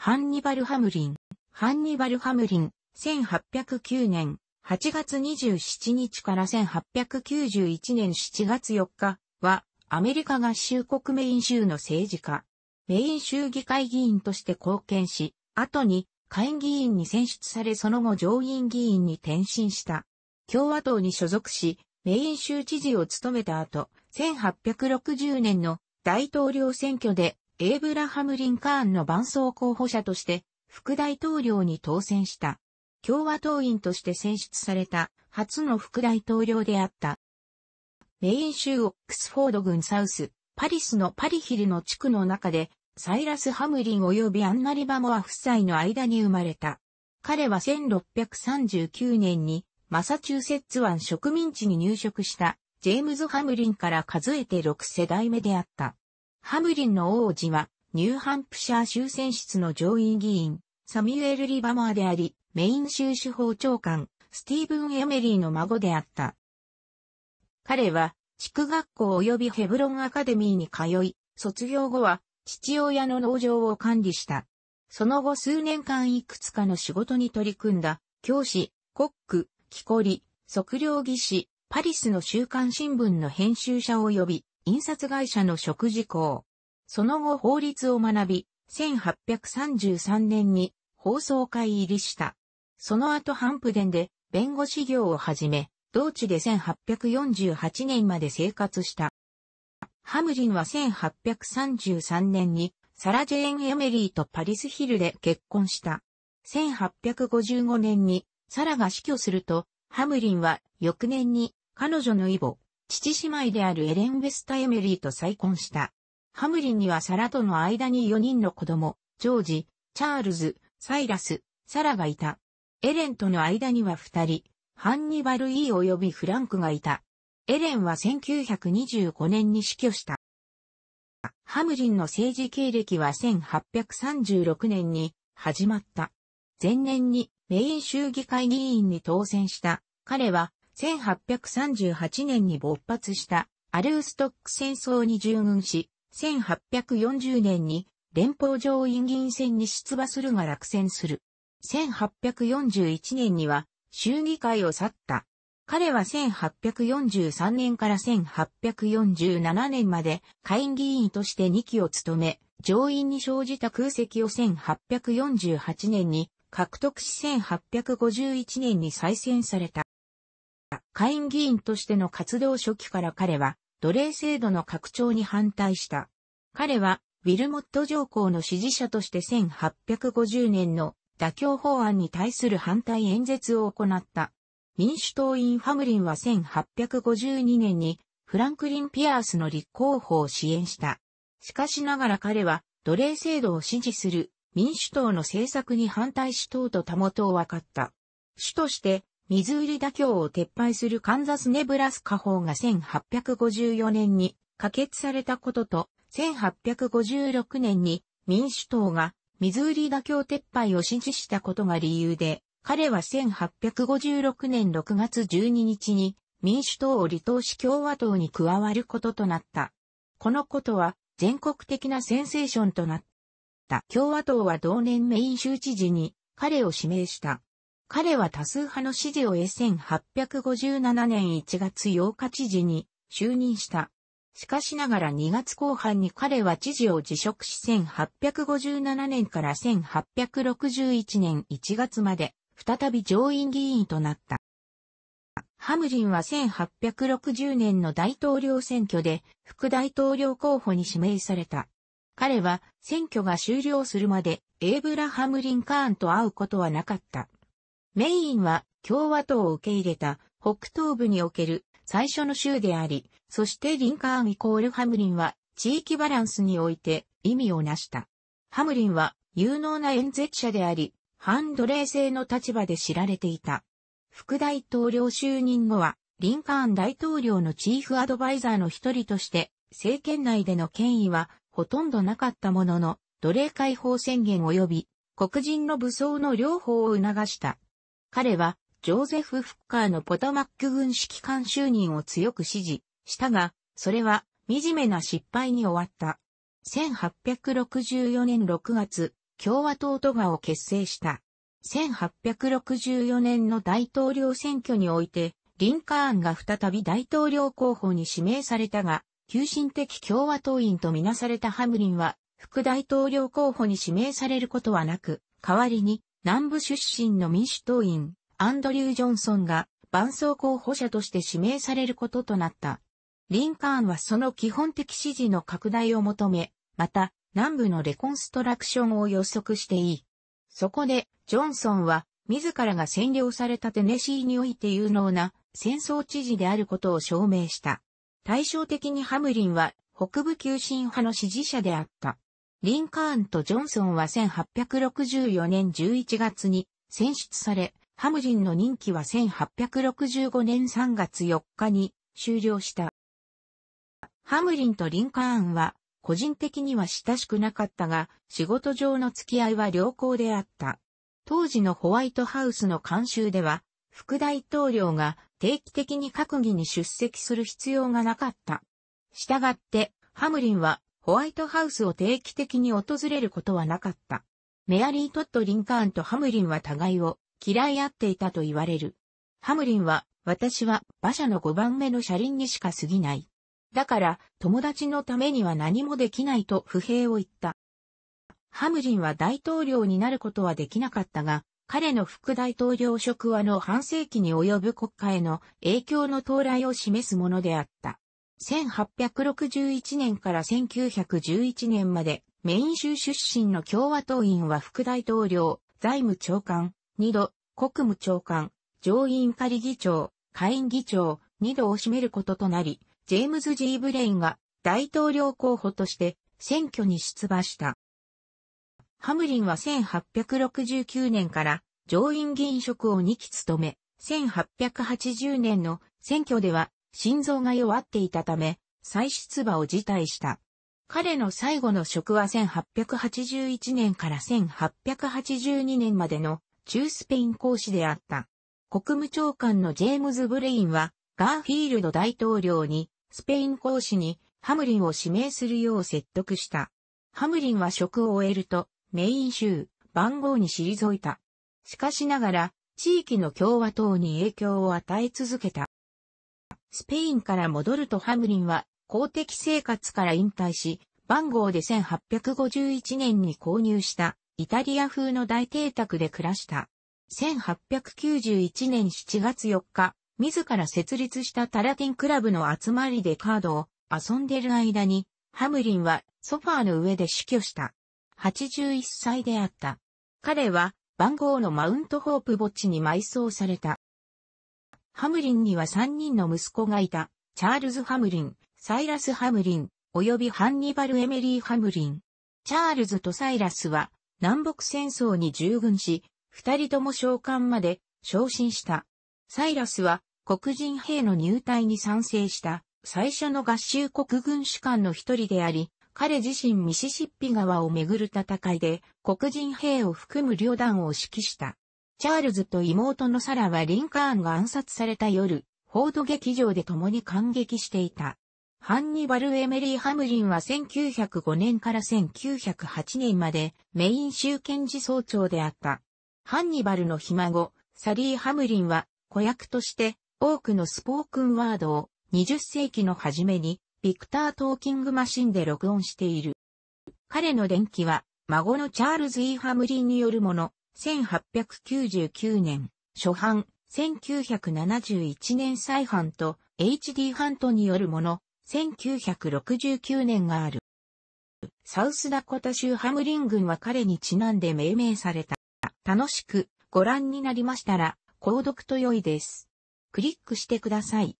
ハンニバル・ハムリン。ハンニバル・ハムリン、1809年8月27日から1891年7月4日は、アメリカ合衆国メイン州の政治家。メイン州議会議員として貢献し、後に下院議員に選出されその後上院議員に転身した。共和党に所属し、メイン州知事を務めた後、1860年の大統領選挙でエイブラハム・リンカーンの伴走候補者として副大統領に当選した。共和党員として選出された初の副大統領であった。メイン州オックスフォード郡サウス、パリスのパリヒルの地区の中で、サイラス・ハムリン及びアンナ・リバモア夫妻の間に生まれた。彼は1639年にマサチューセッツ湾植民地に入植したジェームズ・ハムリンから数えて6世代目であった。ハムリンの王子は、ニューハンプシャー州選出の上院議員、サミュエル・リバマーであり、メイン州司法長官、スティーブン・エメリーの孫であった。彼は、地区学校及びヘブロンアカデミーに通い、卒業後は、父親の農場を管理した。その後数年間いくつかの仕事に取り組んだ、教師、コック、木こり、測量技師、パリスの週刊新聞の編集者及び、印刷会社の食事校。その後法律を学び、1833年に放送会入りした。その後ハンプデンで弁護士業を始め、同地で1848年まで生活した。ハムリンは1833年にサラ・ジェーン・エメリーとパリス・ヒルで結婚した。1855年にサラが死去すると、ハムリンは翌年に彼女のイボ、父姉妹であるエレン・ウェスタ・エメリーと再婚した。ハムリンにはサラとの間に4人の子供、ジョージ、チャールズ、サイラス、サラがいた。エレンとの間には2人、ハンニバル・イー及びフランクがいた。エレンは1925年に死去した。ハムリンの政治経歴は1836年に始まった。前年にメイン州議会議員に当選した。彼は1838年に勃発したアルーストック戦争に従軍し、1840年に連邦上院議員選に出馬するが落選する。1841年には衆議会を去った。彼は1843年から1847年まで下院議員として2期を務め、上院に生じた空席を1848年に獲得し1851年に再選された。下院議員としての活動初期から彼は奴隷制度の拡張に反対した。彼はウィルモット条項の支持者として1850年の妥協法案に対する反対演説を行った。民主党員ファムリンは1852年にフランクリン・ピアースの立候補を支援した。しかしながら彼は奴隷制度を支持する民主党の政策に反対し党とたもとを分かった。主として水売り妥協を撤廃するカンザス・ネブラスカ法が1854年に可決されたことと、1856年に民主党が水売り妥協撤廃を支持したことが理由で、彼は1856年6月12日に民主党を離党し共和党に加わることとなった。このことは全国的なセンセーションとなった。共和党は同年メイン州知事に彼を指名した。彼は多数派の支持を得1857年1月8日知事に就任した。しかしながら2月後半に彼は知事を辞職し1857年から1861年1月まで再び上院議員となった。ハムリンは1860年の大統領選挙で副大統領候補に指名された。彼は選挙が終了するまでエイブラハム・リンカーンと会うことはなかった。メインは共和党を受け入れた北東部における最初の州であり、そしてリンカーンイコールハムリンは地域バランスにおいて意味を成した。ハムリンは有能な演説者であり、反奴隷制の立場で知られていた。副大統領就任後は、リンカーン大統領のチーフアドバイザーの一人として、政権内での権威はほとんどなかったものの、奴隷解放宣言及び黒人の武装の両方を促した。彼は、ジョーゼフ・フッカーのポトマック軍指揮官就任を強く支持したが、それは惨めな失敗に終わった。1864年6月、共和党都がを結成した。1864年の大統領選挙において、リンカーンが再び大統領候補に指名されたが、急進的共和党員とみなされたハムリンは、副大統領候補に指名されることはなく、代わりに南部出身の民主党員、アンドリュー・ジョンソンが、伴走候補者として指名されることとなった。リンカーンはその基本的支持の拡大を求め、また、南部のレコンストラクションを予測していい。そこで、ジョンソンは、自らが占領されたテネシーにおいて有能な戦争知事であることを証明した。対照的にハムリンは、北部急進派の支持者であった。リンカーンとジョンソンは1864年11月に選出され、ハムジンの任期は1865年3月4日に終了した。ハムリンとリンカーンは個人的には親しくなかったが、仕事上の付き合いは良好であった。当時のホワイトハウスの監修では、副大統領が定期的に閣議に出席する必要がなかった。したがって、ハムリンはホワイトハウスを定期的に訪れることはなかった。メアリー・トッド・リンカーンとハムリンは互いを嫌い合っていたと言われる。ハムリンは、私は馬車の5番目の車輪にしか過ぎない。だから、友達のためには何もできないと不平を言った。ハムリンは大統領になることはできなかったが、彼の副大統領職はの半世紀に及ぶ国家への影響の到来を示すものであった。1861年から1911年まで、メイン州出身の共和党員は副大統領、財務長官、2度、国務長官、上院仮議長、下院議長、2度を占めることとなり、ジェームズ・ジー・ブレインが大統領候補として選挙に出馬した。ハムリンは1869年から上院議員職を2期務め、1880年の選挙では心臓が弱っていたため、再出馬を辞退した。彼の最後の職は1881年から1882年までの中スペイン講師であった。国務長官のジェームズ・ブレインは、ガーフィールド大統領に、スペイン公使にハムリンを指名するよう説得した。ハムリンは職を終えると、メイン州、番号に退いた。しかしながら、地域の共和党に影響を与え続けた。スペインから戻るとハムリンは公的生活から引退し、番号で1851年に購入したイタリア風の大邸宅で暮らした。1891年7月4日、自ら設立したタラティンクラブの集まりでカードを遊んでる間に、ハムリンはソファーの上で死去した。81歳であった。彼は番号のマウントホープ墓地に埋葬された。ハムリンには3人の息子がいた、チャールズ・ハムリン、サイラス・ハムリン、及びハンニバル・エメリー・ハムリン。チャールズとサイラスは南北戦争に従軍し、二人とも召喚まで昇進した。サイラスは黒人兵の入隊に賛成した最初の合衆国軍主官の一人であり、彼自身ミシシッピ川をめぐる戦いで黒人兵を含む旅団を指揮した。チャールズと妹のサラはリンカーンが暗殺された夜、フォード劇場で共に感激していた。ハンニバル・エメリー・ハムリンは1905年から1908年までメイン集権時総長であった。ハンニバルのひ孫、サリー・ハムリンは子役として多くのスポークンワードを20世紀の初めにビクター・トーキングマシンで録音している。彼の電気は孫のチャールズ・イー・ハムリンによるもの、1899年、初版、1971年再版と HD 版とによるもの、1969年がある。サウスダコタ州ハムリン軍は彼にちなんで命名された。楽しくご覧になりましたら、購読と良いです。クリックしてください。